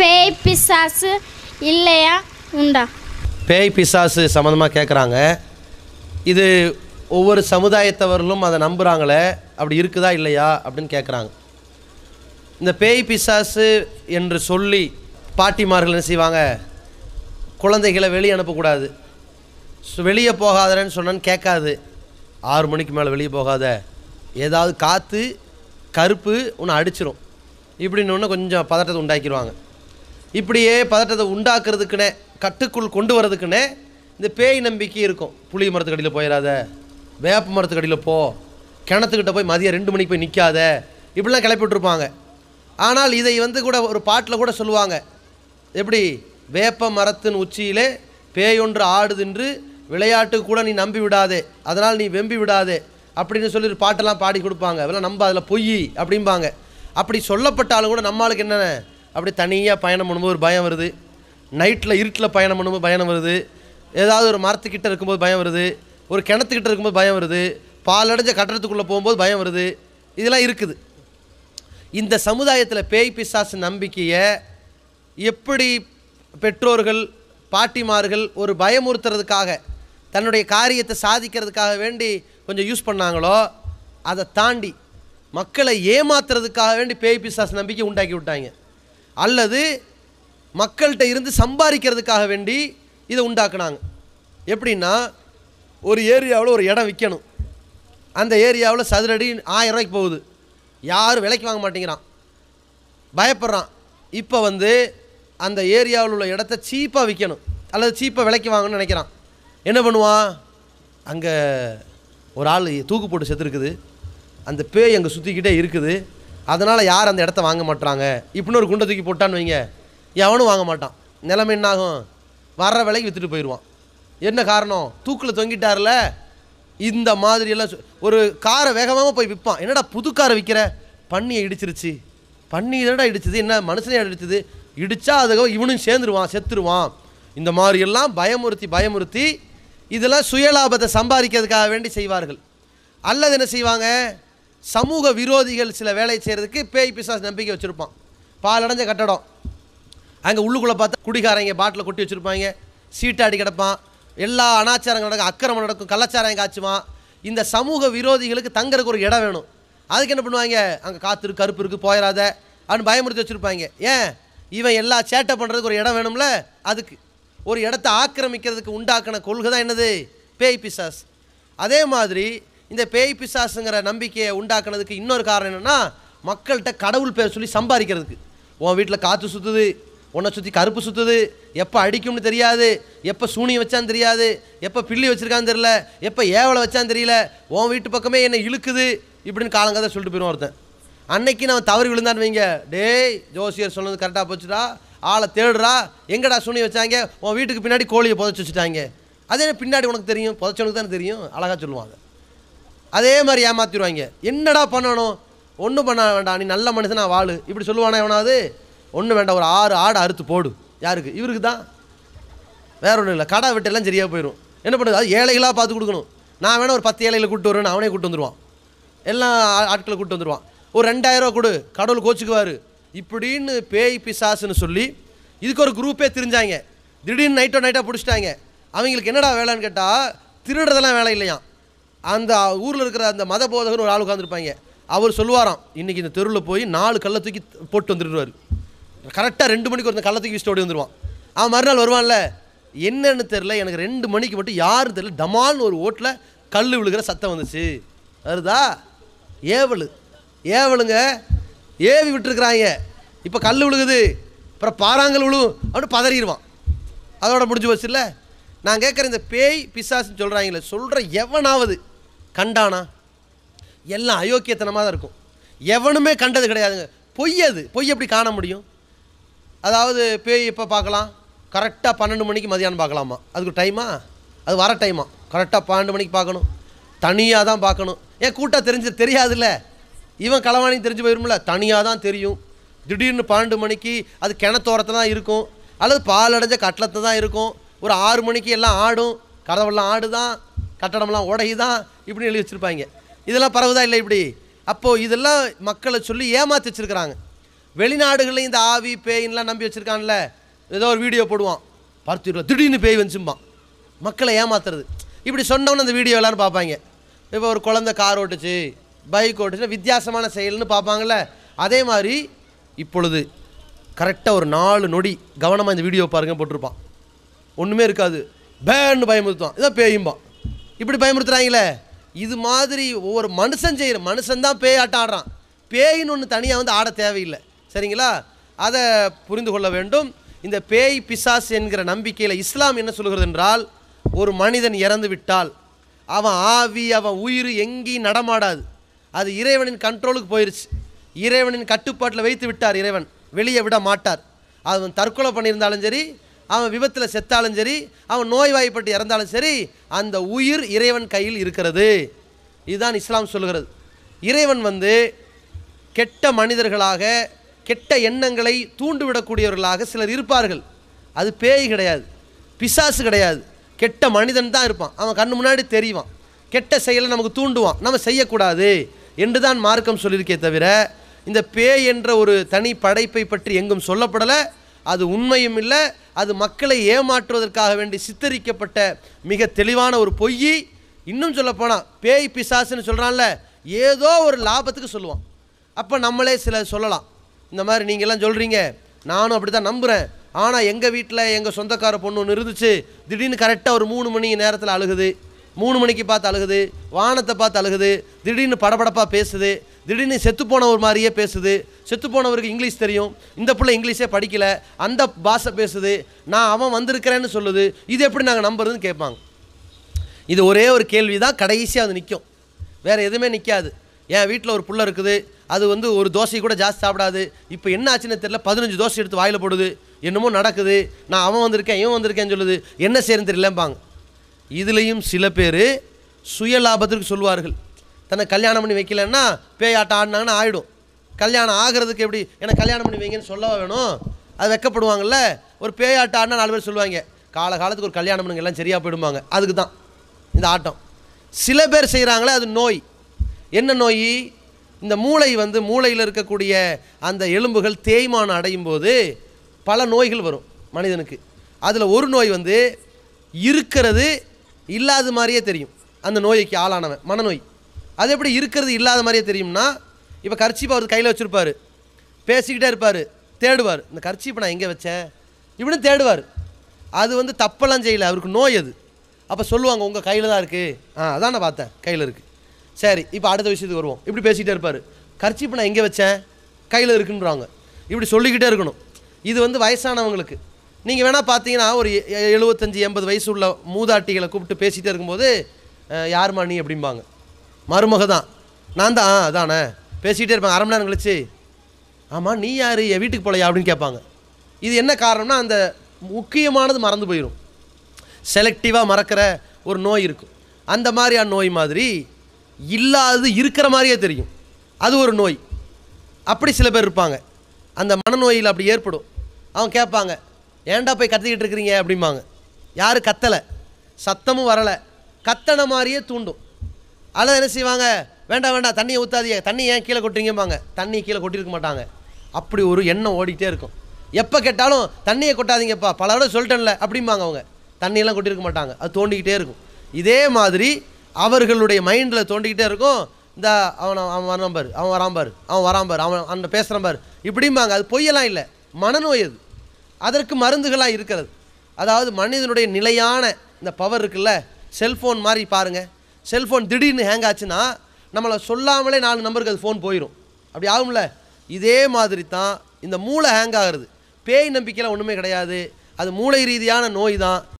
பேய் பிசாசு இல்லையா உண்டா பேய் பிசாசு சம்மந்தமாக கேட்குறாங்க இது ஒவ்வொரு சமுதாயத்தவர்களும் அதை நம்புகிறாங்களே அப்படி இருக்குதா இல்லையா அப்படின்னு கேட்குறாங்க இந்த பேய் பிசாசு என்று சொல்லி பாட்டிமார்கள் என்ன செய்வாங்க குழந்தைகளை வெளியே அனுப்பக்கூடாது வெளியே போகாதன்னு சொன்னான்னு கேட்காது ஆறு மணிக்கு மேலே வெளியே போகாத ஏதாவது காற்று கருப்பு உன்னை அடிச்சிரும் இப்படின்னு ஒன்று கொஞ்சம் பதட்டத்தை உண்டாக்கிடுவாங்க இப்படியே பதட்டத்தை உண்டாக்குறதுக்குன்னே கட்டுக்குள் கொண்டு வரதுக்குன்னே இந்த பேய் நம்பிக்கை இருக்கும் புளி மரத்துக்கடியில் போயிடாத வேப்ப மரத்துக்கடியில் போ கிணத்துக்கிட்ட போய் மதியம் ரெண்டு மணிக்கு போய் நிற்காத இப்படிலாம் கிளப்பிட்டுருப்பாங்க ஆனால் இதை வந்து கூட ஒரு பாட்டில் கூட சொல்லுவாங்க எப்படி வேப்ப மரத்தின் உச்சியிலே பேயொன்று ஆடுதென்று விளையாட்டு கூட நீ நம்பி விடாதே அதனால் நீ வெம்பி விடாதே அப்படின்னு சொல்லி ஒரு பாட்டெல்லாம் பாடி கொடுப்பாங்க அதெல்லாம் நம்ப அதில் பொய் அப்படிம்பாங்க அப்படி சொல்லப்பட்டாலும் கூட நம்மளுக்கு என்னென்ன அப்படி தனியாக பயணம் பண்ணும்போது ஒரு பயம் வருது நைட்டில் இருட்டில் பயணம் பண்ணும்போது பயணம் வருது ஏதாவது ஒரு மரத்துக்கிட்ட இருக்கும்போது பயம் வருது ஒரு கிணத்துக்கிட்ட இருக்கும்போது பயம் வருது பாலடைஞ்ச கட்டடத்துக்குள்ளே போகும்போது பயம் வருது இதெல்லாம் இருக்குது இந்த சமுதாயத்தில் பேய் பிசாசு நம்பிக்கையை எப்படி பெற்றோர்கள் பாட்டிமார்கள் ஒரு பயமுறுத்துறதுக்காக தன்னுடைய காரியத்தை சாதிக்கிறதுக்காக வேண்டி கொஞ்சம் யூஸ் பண்ணாங்களோ அதை தாண்டி மக்களை ஏமாத்துறதுக்காக வேண்டி பேய் பிசாசு நம்பிக்கை உண்டாக்கி விட்டாங்க அல்லது மக்கள்கிட்ட இருந்து சம்பாதிக்கிறதுக்காக வேண்டி இதை உண்டாக்குனாங்க எப்படின்னா ஒரு ஏரியாவில் ஒரு இடம் விற்கணும் அந்த ஏரியாவில் சதுரடி ஆயிரம் ரூபாய்க்கு போகுது யாரும் விலைக்கு வாங்க மாட்டேங்கிறான் பயப்படுறான் இப்போ வந்து அந்த ஏரியாவில் உள்ள இடத்த சீப்பாக விற்கணும் அல்லது சீப்பாக விலைக்கு வாங்கணும்னு நினைக்கிறான் என்ன பண்ணுவான் அங்கே ஒரு ஆள் தூக்கு போட்டு செத்துருக்குது அந்த பேய் அங்கே சுற்றிக்கிட்டே இருக்குது அதனால் யார் அந்த இடத்த வாங்க மாட்டுறாங்க இப்படின்னு ஒரு குண்டை தூக்கி போட்டான்னு வைங்க எவனும் வாங்க மாட்டான் நிலைமை என்னாகும் வர்ற விலைக்கு விற்றுட்டு போயிடுவான் என்ன காரணம் தூக்கில் தொங்கிட்டார்ல இந்த மாதிரியெல்லாம் ஒரு காரை வேகமாக போய் விற்பான் என்னடா புது காரை விற்கிற பண்ணியை இடிச்சிருச்சு பண்ணி இதடா இடிச்சது என்ன மனுஷனே இடிச்சது இடித்தா அதுக்கு இவனும் சேர்ந்துருவான் செத்துருவான் இந்த மாதிரியெல்லாம் பயமுறுத்தி பயமுறுத்தி இதெல்லாம் சுயலாபத்தை சம்பாதிக்கிறதுக்காக வேண்டி செய்வார்கள் அல்லது என்ன செய்வாங்க சமூக விரோதிகள் சில வேலை செய்கிறதுக்கு பேய் பிசாஸ் நம்பிக்கை வச்சுருப்பான் பால் அடைஞ்ச கட்டடம் அங்கே உள்ளுக்குள்ளே பார்த்தா குடிகாரங்க பாட்டில் கொட்டி வச்சுருப்பாங்க சீட்டாடி கிடப்பான் எல்லா அனாச்சாரங்கள் நடக்கும் அக்கிரமம் நடக்கும் கலாச்சாரம் காய்ச்சுவான் இந்த சமூக விரோதிகளுக்கு தங்குறதுக்கு ஒரு இடம் வேணும் அதுக்கு என்ன பண்ணுவாங்க அங்கே காற்று கருப்பு இருக்குது போயிடாத அப்படின்னு பயமுறுத்தி வச்சுருப்பாங்க ஏன் இவன் எல்லா சேட்டை பண்ணுறதுக்கு ஒரு இடம் வேணும்ல அதுக்கு ஒரு இடத்த ஆக்கிரமிக்கிறதுக்கு உண்டாக்கின கொள்கை தான் என்னது பேய் பிசாஸ் அதே மாதிரி இந்த பேய் பிசாசுங்கிற நம்பிக்கையை உண்டாக்குனதுக்கு இன்னொரு காரணம் என்னென்னா மக்கள்கிட்ட கடவுள் பேர் சொல்லி சம்பாதிக்கிறதுக்கு உன் வீட்டில் காற்று சுற்றுது உன்னை சுற்றி கருப்பு சுற்றுது எப்போ அடிக்கும்னு தெரியாது எப்போ சூனி வச்சான்னு தெரியாது எப்போ பில்லி வச்சுருக்கான்னு தெரியல எப்போ ஏவலை வச்சான்னு தெரியல உன் வீட்டு பக்கமே என்னை இழுக்குது இப்படின்னு காலங்காத சொல்லிட்டு போயிடும் ஒருத்தன் அன்னைக்கு நான் தவறி விழுந்தான்னு வைங்க டேய் ஜோசியர் சொன்னது கரெக்டாக போச்சுடா ஆளை தேடுறா எங்கடா சூனி வச்சாங்க உன் வீட்டுக்கு பின்னாடி கோழியை புதைச்சி வச்சுட்டாங்க அதே பின்னாடி உனக்கு தெரியும் புதைச்சவனுக்கு தானே தெரியும் அழகாக சொல்லுவாங்க அதே மாதிரி ஏமாற்றிடுவாங்க என்னடா பண்ணணும் ஒன்றும் பண்ண வேண்டாம் நீ நல்ல மனுஷனா வாழு இப்படி சொல்லுவானா எவனாவது ஒன்றும் வேண்டாம் ஒரு ஆறு ஆடை அறுத்து போடு யாருக்கு இவருக்கு தான் வேற ஒன்றும் இல்லை கடை விட்டெல்லாம் சரியாக போயிடும் என்ன பண்ணுறது அது ஏழைகளாக பார்த்து கொடுக்கணும் நான் வேணால் ஒரு பத்து ஏழையில் கூப்பிட்டு வருவேன் அவனே கூப்பிட்டு வந்துடுவான் எல்லா ஆட்களை கூப்பிட்டு வந்துடுவான் ஒரு ரெண்டாயிரரூவா கொடு கடவுள் கோச்சுக்குவார் இப்படின்னு பேய் பிசாசுன்னு சொல்லி இதுக்கு ஒரு குரூப்பே தெரிஞ்சாங்க திடீர்னு நைட்டோ நைட்டாக பிடிச்சிட்டாங்க அவங்களுக்கு என்னடா வேலைன்னு கேட்டால் திருடுறதெல்லாம் வேலை இல்லையாம் அந்த ஊரில் இருக்கிற அந்த மத போதகர் ஒரு ஆள் உட்காந்துருப்பாங்க அவர் சொல்லுவாராம் இன்றைக்கி இந்த தெருவில் போய் நாலு கல்லை தூக்கி போட்டு வந்துடுவார் கரெக்டாக ரெண்டு மணிக்கு ஒரு கல்லை தூக்கி ஓடி வந்துடுவான் அவன் மறுநாள் வருவான்ல என்னென்னு தெரில எனக்கு ரெண்டு மணிக்கு மட்டும் யாரும் தெரில டமால்னு ஒரு ஓட்டில் கல் விழுகிற சத்தம் வந்துச்சு வருதா ஏவலு ஏவலுங்க ஏவி விட்டுருக்குறாங்க இப்போ கல் விழுகுது அப்புறம் பாறாங்கல் விழு அப்படின்னு பதறிடுவான் அதோட முடிஞ்சு போச்சு இல்லை நான் கேட்குற இந்த பேய் பிசாசுன்னு சொல்கிறாங்களே சொல்கிற எவனாவது கண்டானா எல்லாம் அயோக்கியத்தனமாக தான் இருக்கும் எவனுமே கண்டது கிடையாதுங்க பொய் அது பொய் எப்படி காண முடியும் அதாவது பேய் எப்போ பார்க்கலாம் கரெக்டாக பன்னெண்டு மணிக்கு மதியானம் பார்க்கலாமா அதுக்கு டைமா அது வர டைமா கரெக்டாக பன்னெண்டு மணிக்கு பார்க்கணும் தனியாக தான் பார்க்கணும் ஏன் கூட்டாக தெரிஞ்சு தெரியாதுல்ல இவன் களவாணி தெரிஞ்சு போயிருமில்ல தனியாக தான் தெரியும் திடீர்னு பன்னெண்டு மணிக்கு அது கிணத்தோரத்தை தான் இருக்கும் அல்லது பால் அடைஞ்ச கட்டலத்தை தான் இருக்கும் ஒரு ஆறு மணிக்கு எல்லாம் ஆடும் கதவெல்லாம் ஆடு தான் கட்டடம்லாம் உடகி தான் இப்படி எழுதி வச்சுருப்பாங்க இதெல்லாம் பரவுதா இல்லை இப்படி அப்போது இதெல்லாம் மக்களை சொல்லி ஏமாற்றி வச்சுருக்கிறாங்க வெளிநாடுகளையும் இந்த ஆவி பேயின்லாம் நம்பி வச்சுருக்கான்ல ஏதோ ஒரு வீடியோ போடுவான் பருத்திடுவோம் திடீர்னு பேய் வந்துச்சும்பான் மக்களை ஏமாத்துறது இப்படி சொன்னவன அந்த வீடியோ எல்லாரும் பார்ப்பாங்க இப்போ ஒரு குழந்த கார் ஓட்டுச்சு பைக் ஓட்டுச்சு வித்தியாசமான செயல்னு பார்ப்பாங்கள்ல அதே மாதிரி இப்பொழுது கரெக்டாக ஒரு நாலு நொடி கவனமாக இந்த வீடியோ பாருங்க போட்டிருப்பான் ஒன்றுமே இருக்காது பேன்னு பயமுறுத்துவான் இதான் பேயும்பான் இப்படி பயமுறுத்துறாங்களே இது மாதிரி ஒவ்வொரு மனுஷன் செய்கிற மனுஷன் தான் பேய் ஆட்டம் ஆடுறான் பேயின்னு ஒன்று தனியாக வந்து ஆட தேவையில்லை சரிங்களா அதை புரிந்து கொள்ள வேண்டும் இந்த பேய் பிசாஸ் என்கிற நம்பிக்கையில் இஸ்லாம் என்ன சொல்கிறது என்றால் ஒரு மனிதன் இறந்து விட்டால் அவன் ஆவி அவன் உயிர் எங்கேயும் நடமாடாது அது இறைவனின் கண்ட்ரோலுக்கு போயிடுச்சு இறைவனின் கட்டுப்பாட்டில் வைத்து விட்டார் இறைவன் வெளியே விட மாட்டார் அவன் தற்கொலை பண்ணியிருந்தாலும் சரி அவன் விபத்தில் செத்தாலும் சரி அவன் நோய்வாய்ப்பட்டு இறந்தாலும் சரி அந்த உயிர் இறைவன் கையில் இருக்கிறது இதுதான் இஸ்லாம் சொல்கிறது இறைவன் வந்து கெட்ட மனிதர்களாக கெட்ட எண்ணங்களை தூண்டுவிடக்கூடியவர்களாக சிலர் இருப்பார்கள் அது பேய் கிடையாது பிசாசு கிடையாது கெட்ட மனிதன் தான் இருப்பான் அவன் கண்ணு முன்னாடி தெரிவான் கெட்ட செயலை நமக்கு தூண்டுவான் நம்ம செய்யக்கூடாது என்று தான் மார்க்கம் சொல்லியிருக்கே தவிர இந்த பேய் என்ற ஒரு தனி படைப்பை பற்றி எங்கும் சொல்லப்படலை அது உண்மையும் இல்லை அது மக்களை ஏமாற்றுவதற்காக வேண்டி சித்தரிக்கப்பட்ட மிக தெளிவான ஒரு பொய் இன்னும் சொல்லப்போனால் பேய் பிசாசுன்னு சொல்கிறான்ல ஏதோ ஒரு லாபத்துக்கு சொல்லுவான் அப்போ நம்மளே சில சொல்லலாம் இந்த மாதிரி நீங்கள்லாம் சொல்கிறீங்க நானும் அப்படி தான் நம்புகிறேன் ஆனால் எங்கள் வீட்டில் எங்கள் சொந்தக்கார பொண்ணு ஒன்று இருந்துச்சு திடீர்னு கரெக்டாக ஒரு மூணு மணி நேரத்தில் அழுகுது மூணு மணிக்கு பார்த்து அழுகுது வானத்தை பார்த்து அழுகுது திடீர்னு படபடப்பாக பேசுது திடீர்னு செத்து போனவர் மாதிரியே பேசுது செத்து போனவருக்கு இங்கிலீஷ் தெரியும் இந்த பிள்ளை இங்கிலீஷே படிக்கலை அந்த பாஷை பேசுது நான் அவன் வந்திருக்கிறேன்னு சொல்லுது இது எப்படி நாங்கள் நம்புறதுன்னு கேட்பாங்க இது ஒரே ஒரு கேள்வி தான் கடைசியாக அது நிற்கும் வேறு எதுவுமே நிற்காது என் வீட்டில் ஒரு புள்ள இருக்குது அது வந்து ஒரு தோசை கூட ஜாஸ்தி சாப்பிடாது இப்போ என்ன ஆச்சுன்னு தெரியல பதினஞ்சு தோசை எடுத்து வாயில் போடுது என்னமோ நடக்குது நான் அவன் வந்திருக்கேன் இவன் வந்திருக்கேன்னு சொல்லுது என்ன செய்யணும் தெரியலம்பாங்க இதுலேயும் சில பேர் சுய லாபத்திற்கு சொல்வார்கள் தன்னை கல்யாணம் பண்ணி வைக்கலன்னா பேயாட்டம் ஆடினாங்கன்னா ஆகிடும் கல்யாணம் ஆகிறதுக்கு எப்படி எனக்கு கல்யாணம் பண்ணி வைங்கன்னு சொல்லவா வேணும் அது வெக்கப்படுவாங்கல்ல ஒரு பேயாட்டம் ஆடினா நாலு பேர் சொல்லுவாங்க கால காலத்துக்கு ஒரு கல்யாணம் பண்ணுங்க எல்லாம் சரியாக போயிடுவாங்க அதுக்கு தான் இந்த ஆட்டம் சில பேர் செய்கிறாங்களே அது நோய் என்ன நோய் இந்த மூளை வந்து மூளையில் இருக்கக்கூடிய அந்த எலும்புகள் தேய்மானம் அடையும் போது பல நோய்கள் வரும் மனிதனுக்கு அதில் ஒரு நோய் வந்து இருக்கிறது இல்லாத மாதிரியே தெரியும் அந்த நோய்க்கு ஆளானவன் மனநோய் அது எப்படி இருக்கிறது இல்லாத மாதிரியே தெரியும்னா இப்போ கர்ச்சீப்பை அவர் கையில் வச்சுருப்பார் பேசிக்கிட்டே இருப்பார் தேடுவார் இந்த கர்ச்சீப்பை நான் எங்கே வச்சேன் இப்படின்னு தேடுவார் அது வந்து தப்பெல்லாம் செய்யலை அவருக்கு நோய் அது அப்போ சொல்லுவாங்க உங்கள் கையில் தான் இருக்குது ஆ அதான் நான் பார்த்தேன் கையில் இருக்குது சரி இப்போ அடுத்த விஷயத்துக்கு வருவோம் இப்படி பேசிக்கிட்டே இருப்பார் கர்ச்சிப்பு நான் எங்கே வச்சேன் கையில் இருக்குன்றாங்க இப்படி சொல்லிக்கிட்டே இருக்கணும் இது வந்து வயசானவங்களுக்கு நீங்கள் வேணால் பார்த்தீங்கன்னா ஒரு எழுபத்தஞ்சி எண்பது வயசு உள்ள மூதாட்டிகளை கூப்பிட்டு பேசிகிட்டே இருக்கும்போது யார்மா நீ அப்படிம்பாங்க மருமக தான் நான் தான் அதானே பேசிகிட்டே இருப்பேன் அரை மணி நேரம் கழிச்சு ஆமாம் நீ யார் என் வீட்டுக்கு போலையா அப்படின்னு கேட்பாங்க இது என்ன காரணம்னா அந்த முக்கியமானது மறந்து போயிடும் செலக்டிவாக மறக்கிற ஒரு நோய் இருக்கும் அந்த மாதிரியான நோய் மாதிரி இல்லாதது இருக்கிற மாதிரியே தெரியும் அது ஒரு நோய் அப்படி சில பேர் இருப்பாங்க அந்த மனநோயில் அப்படி ஏற்படும் அவங்க கேட்பாங்க ஏன்டா போய் கத்திக்கிட்டு இருக்கிறீங்க அப்படிம்பாங்க யாரும் கத்தலை சத்தமும் வரலை கத்தனை மாதிரியே தூண்டும் அல்லது என்ன செய்வாங்க வேண்டாம் வேண்டாம் தண்ணியை ஊற்றாதீங்க தண்ணி ஏன் கீழே கொட்டுறீங்கம்பாங்க தண்ணி கீழே கொட்டியிருக்க மாட்டாங்க அப்படி ஒரு எண்ணம் ஓடிக்கிட்டே இருக்கும் எப்போ கேட்டாலும் தண்ணியை கொட்டாதீங்கப்பா பல தடவை சொல்லிட்டேன்ல அப்படிம்பாங்க அவங்க தண்ணியெல்லாம் கொட்டியிருக்க மாட்டாங்க அது தோண்டிக்கிட்டே இருக்கும் இதே மாதிரி அவர்களுடைய மைண்டில் தோண்டிக்கிட்டே இருக்கும் இந்த அவன் அவன் வரான் பாரு அவன் வரான் பாரு அவன் வரான் பாரு அவன் அந்த பேசுகிறான் பாரு இப்படிம்பாங்க அது பொய்யெல்லாம் இல்லை மனநோய் அது அதற்கு மருந்துகளாக இருக்கிறது அதாவது மனிதனுடைய நிலையான இந்த பவர் இருக்குல்ல செல்ஃபோன் மாதிரி பாருங்கள் செல்ஃபோன் திடீர்னு ஹேங் ஆச்சுன்னா நம்மளை சொல்லாமலே நாலு நம்பருக்கு அது ஃபோன் போயிடும் அப்படி ஆகும்ல இதே மாதிரி தான் இந்த மூளை ஹேங் ஆகிறது பேய் நம்பிக்கையில் ஒன்றுமே கிடையாது அது மூளை ரீதியான நோய் தான்